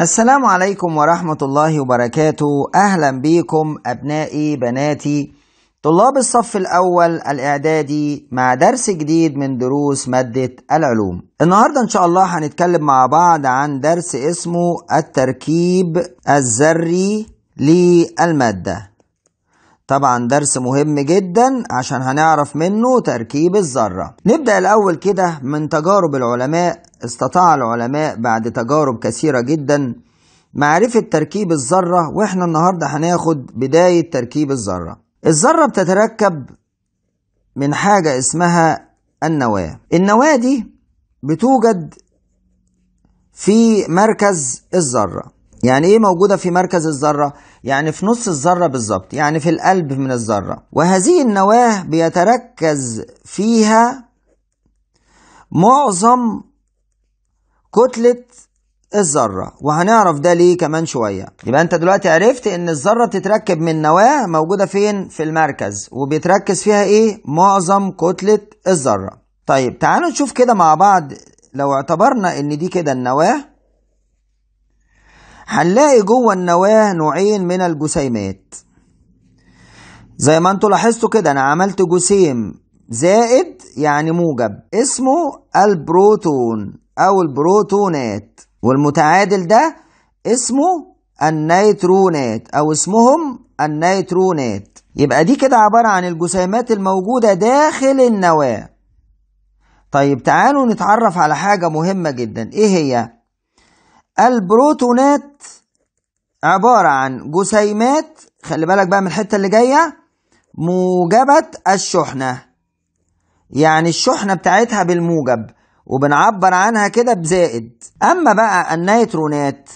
السلام عليكم ورحمة الله وبركاته أهلا بيكم أبنائي بناتي طلاب الصف الأول الإعدادي مع درس جديد من دروس مادة العلوم النهاردة إن شاء الله هنتكلم مع بعض عن درس اسمه التركيب الذري للمادة طبعا درس مهم جدا عشان هنعرف منه تركيب الذرة نبدأ الأول كده من تجارب العلماء استطاع العلماء بعد تجارب كثيرة جدا معرفة تركيب الذرة واحنا النهاردة هناخد بداية تركيب الذرة الذرة بتتركب من حاجة اسمها النواة النواة دي بتوجد في مركز الذرة يعني ايه موجودة في مركز الذرة؟ يعني في نص الذرة بالظبط يعني في القلب من الذرة وهذه النواة بيتركز فيها معظم كتلة الذرة وهنعرف ده ليه كمان شوية يبقى انت دلوقتي عرفت ان الذرة تتركب من نواة موجودة فين في المركز وبيتركز فيها ايه معظم كتلة الذرة طيب تعالوا نشوف كده مع بعض لو اعتبرنا ان دي كده النواة هنلاقي جوه النواة نوعين من الجسيمات زي ما انتوا لاحظتوا كده انا عملت جسيم زائد يعني موجب اسمه البروتون أو البروتونات والمتعادل ده اسمه النيترونات أو اسمهم النيترونات يبقى دي كده عبارة عن الجسيمات الموجودة داخل النواة طيب تعالوا نتعرف على حاجة مهمة جدا إيه هي؟ البروتونات عبارة عن جسيمات خلي بالك بقى من الحتة اللي جاية موجبة الشحنة يعني الشحنة بتاعتها بالموجب وبنعبر عنها كده بزائد أما بقى النيترونات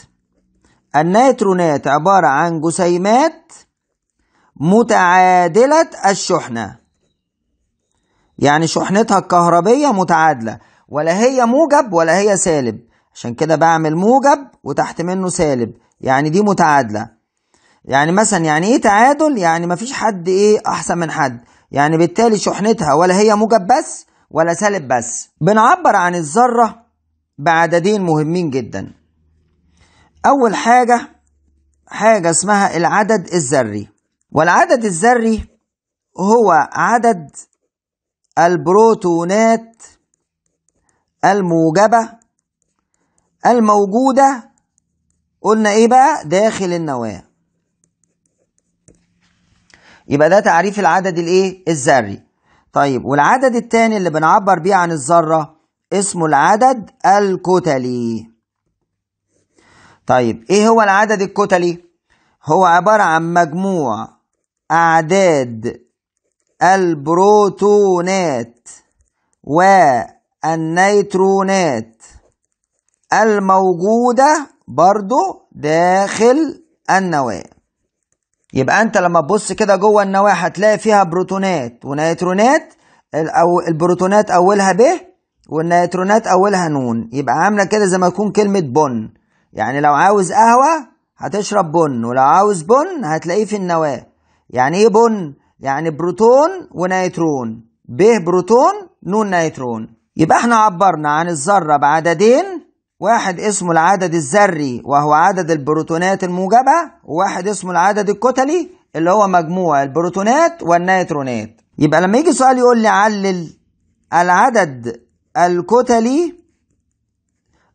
النيترونات عبارة عن جسيمات متعادلة الشحنة يعني شحنتها الكهربية متعادلة ولا هي موجب ولا هي سالب عشان كده بعمل موجب وتحت منه سالب يعني دي متعادلة يعني مثلا يعني ايه تعادل يعني مفيش حد ايه احسن من حد يعني بالتالي شحنتها ولا هي موجب بس ولا سالب بس بنعبر عن الذرة بعددين مهمين جدا أول حاجة حاجة اسمها العدد الذري والعدد الذري هو عدد البروتونات الموجبة الموجودة قلنا ايه بقى داخل النواة يبقى ده تعريف العدد الايه الذري طيب والعدد الثاني اللي بنعبر بيه عن الذرة اسمه العدد الكتلي طيب ايه هو العدد الكتلي هو عبارة عن مجموع أعداد البروتونات والنيترونات الموجودة برضو داخل النواة يبقى انت لما تبص كده جوه النواة هتلاقي فيها بروتونات ونيترونات او البروتونات اولها ب والنيترونات اولها نون يبقى عامله كده زي ما تكون كلمه بن يعني لو عاوز قهوه هتشرب بن ولو عاوز بن هتلاقيه في النواه يعني ايه بن يعني بروتون ونيترون ب بروتون نون نيترون يبقى احنا عبرنا عن الذره بعددين واحد اسمه العدد الذري وهو عدد البروتونات الموجبة وواحد اسمه العدد الكتلي اللي هو مجموع البروتونات والنيترونات يبقى لما يجي سؤال يقول لي علل العدد الكتلي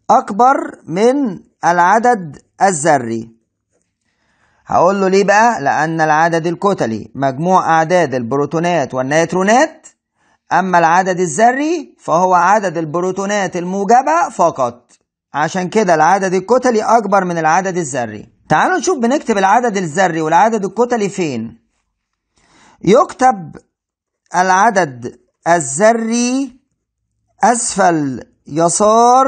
أكبر من العدد الذري هقول له ليه بقى لأن العدد الكتلي مجموع أعداد البروتونات والنيترونات أما العدد الذري فهو عدد البروتونات الموجبة فقط عشان كده العدد الكتلي أكبر من العدد الذري تعالوا نشوف بنكتب العدد الذري والعدد الكتلي فين يكتب العدد الذري أسفل يسار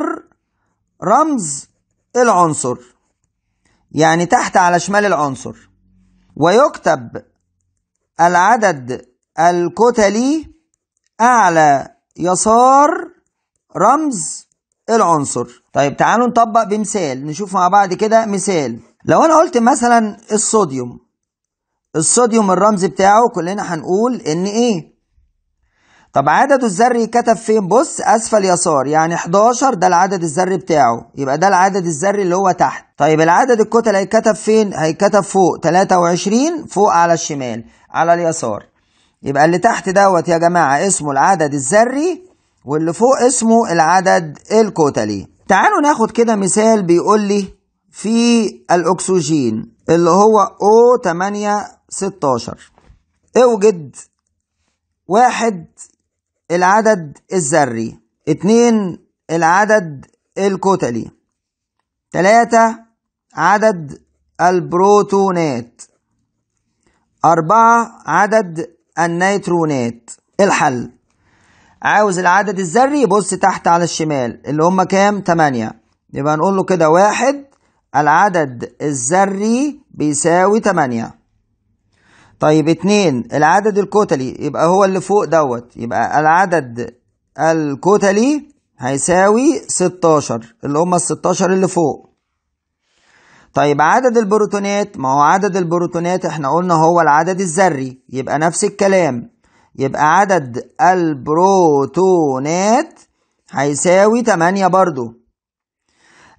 رمز العنصر يعني تحت على شمال العنصر ويكتب العدد الكتلي أعلى يسار رمز العنصر طيب تعالوا نطبق بمثال نشوف مع بعض كده مثال لو انا قلت مثلا الصوديوم الصوديوم الرمز بتاعه كلنا هنقول ان ايه طب عدده الذري كتب فين بص اسفل يسار يعني 11 ده العدد الذري بتاعه يبقى ده العدد الذري اللي هو تحت طيب العدد الكتل هيتكتب فين هيتكتب فوق 23 فوق على الشمال على اليسار يبقى اللي تحت دوت يا جماعه اسمه العدد الذري واللي فوق اسمه العدد الكتلي تعالوا ناخد كده مثال بيقول لي في الأكسجين اللي هو O816 اوجد واحد العدد الذري اتنين العدد الكتلي تلاتة عدد البروتونات أربعة عدد النيترونات الحل عاوز العدد الذري يبص تحت على الشمال اللي هم كام تمانية يبقى نقول له كده واحد العدد الذري بيساوي تمانية طيب اتنين العدد الكتلي يبقى هو اللي فوق دوت يبقى العدد الكتلي هيساوي ستاشر اللي هم الستاشر اللي فوق طيب عدد البروتونات ما هو عدد البروتونات احنا قلنا هو العدد الذري يبقى نفس الكلام يبقى عدد البروتونات هيساوي 8 برضو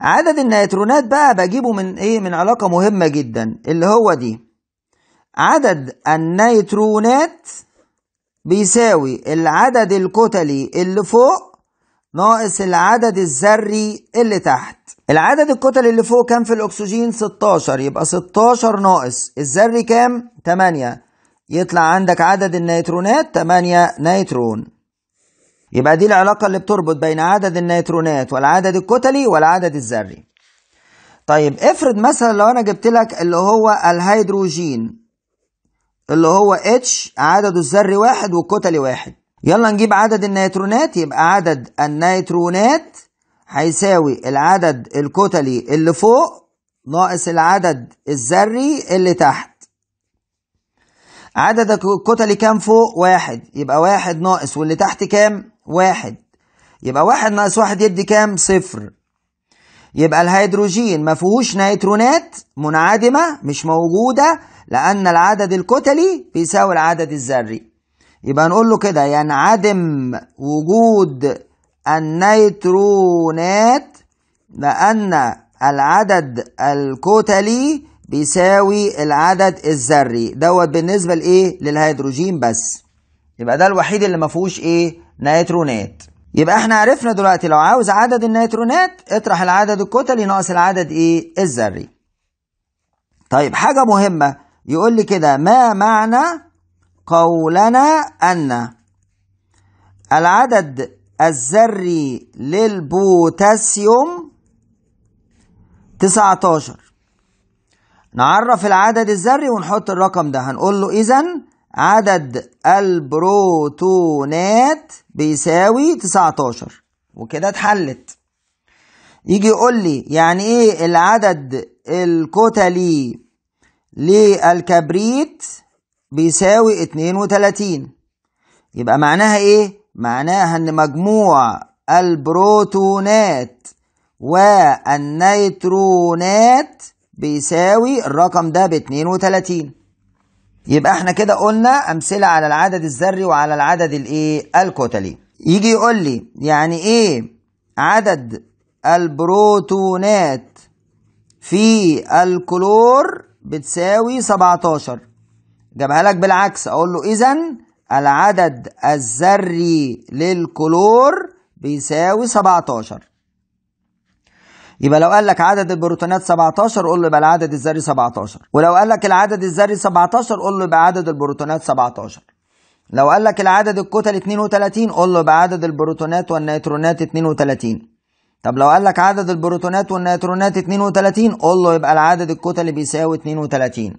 عدد النيترونات بقى بجيبه من ايه من علاقة مهمة جدا اللي هو دي عدد النيترونات بيساوي العدد الكتلي اللي فوق ناقص العدد الذري اللي تحت العدد الكتلي اللي فوق كام في الاكسجين 16 يبقى 16 ناقص الذري كام 8 يطلع عندك عدد النيترونات 8 نيترون يبقى دي العلاقة اللي بتربط بين عدد النيترونات والعدد الكتلي والعدد الذري طيب افرض مثلا لو انا جبت لك اللي هو الهيدروجين اللي هو اتش عدده الذري واحد والكتلي واحد يلا نجيب عدد النيترونات يبقى عدد النيترونات هيساوي العدد الكتلي اللي فوق ناقص العدد الذري اللي تحت عدد الكتل كام فوق واحد يبقى واحد ناقص واللي تحت كام واحد يبقى واحد ناقص واحد يدي كام صفر يبقى الهيدروجين ما فيهوش نيترونات منعدمة مش موجودة لأن العدد الكتلي بيساوي العدد الذري يبقى نقول له كده ينعدم يعني وجود النيترونات لأن العدد الكتلي بيساوي العدد الذري دوت بالنسبه لايه للهيدروجين بس يبقى ده الوحيد اللي ما فيهوش ايه نيترونات يبقى احنا عرفنا دلوقتي لو عاوز عدد النيترونات اطرح العدد الكتلي ناقص العدد ايه الذري طيب حاجه مهمه يقول لي كده ما معنى قولنا ان العدد الذري للبوتاسيوم 19 نعرف العدد الذري ونحط الرقم ده هنقول له إذا عدد البروتونات بيساوي 19 وكده اتحلت يجي يقول لي يعني ايه العدد الكتلي للكبريت بيساوي 32 يبقى معناها ايه معناها ان مجموع البروتونات والنيترونات بيساوي الرقم ده ب 32 يبقى احنا كده قلنا امثله على العدد الذري وعلى العدد الايه الكتلي يجي يقول لي يعني ايه عدد البروتونات في الكلور بتساوي 17 جابها لك بالعكس اقول له اذا العدد الذري للكلور بيساوي 17 يبقى لو قال لك عدد البروتونات 17 قول له يبقى العدد الذري 17 ولو قال لك العدد الذري 17 قول له يبقى عدد البروتونات 17 لو قال لك العدد الكتل 32 قول له يبقى عدد البروتونات والنيترونات 32 طب لو قال لك عدد البروتونات والنيترونات 32 قول له يبقى العدد الكتلي بيساوي 32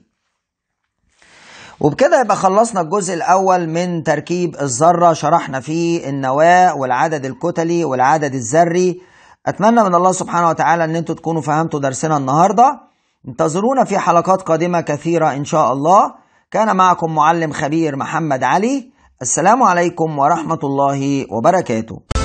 وبكده يبقى خلصنا الجزء الأول من تركيب الذرة شرحنا فيه النواة والعدد الكتلي والعدد الذري اتمنى من الله سبحانه وتعالى ان انتوا تكونوا فهمتوا درسنا النهارده انتظرونا في حلقات قادمه كثيره ان شاء الله كان معكم معلم خبير محمد علي السلام عليكم ورحمه الله وبركاته